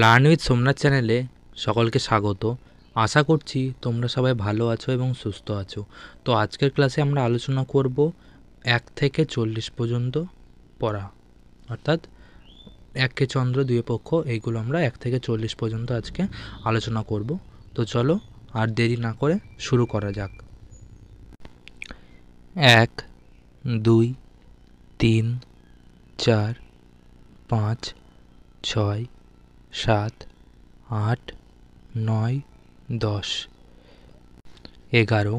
learn with Somnath চ্যানেলে সকলকে স্বাগত আশা করছি তোমরা সবাই ভালো আছো এবং সুস্থ আছো তো আজকের ক্লাসে আমরা আলোচনা করব এক থেকে চল্লিশ পর্যন্ত পড়া অর্থাৎ একে চন্দ্র দুই পক্ষ এইগুলো আমরা এক থেকে চল্লিশ পর্যন্ত আজকে আলোচনা করব তো চলো আর দেরি না করে শুরু করা যাক এক দুই তিন চার পাঁচ ছয় সাত আট নয় দশ এগারো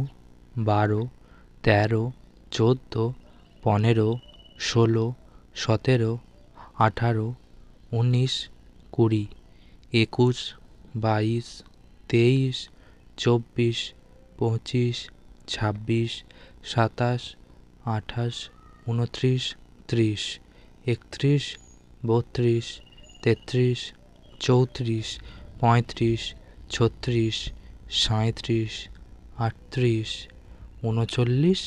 বারো তেরো চোদ্দো পনেরো ষোলো সতেরো আঠারো উনিশ কুড়ি একুশ বাইশ তেইশ চব্বিশ পঁচিশ ছাব্বিশ সাতাশ আঠাশ উনত্রিশ ত্রিশ একত্রিশ বত্রিশ তেত্রিশ চৌত্রিশ পঁয়ত্রিশ ছত্রিশ সাঁইত্রিশ আটত্রিশ উনচল্লিশ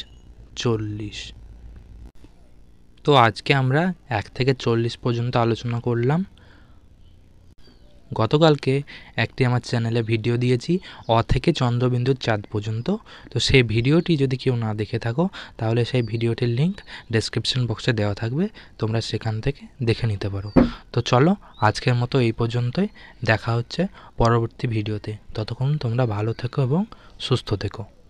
চল্লিশ তো আজকে আমরা এক থেকে চল্লিশ পর্যন্ত আলোচনা করলাম গতকালকে একটি আমার চ্যানেলে ভিডিও দিয়েছি অ থেকে চন্দ্রবিন্দুর চাঁদ পর্যন্ত তো সেই ভিডিওটি যদি কেউ না দেখে থাকো তাহলে সেই ভিডিওটির লিঙ্ক ডেসক্রিপশন বক্সে দেওয়া থাকবে তোমরা সেখান থেকে দেখে নিতে পারো তো চলো আজকের মতো এই পর্যন্তই দেখা হচ্ছে পরবর্তী ভিডিওতে ততক্ষণ তোমরা ভালো থেকো এবং সুস্থ থেকো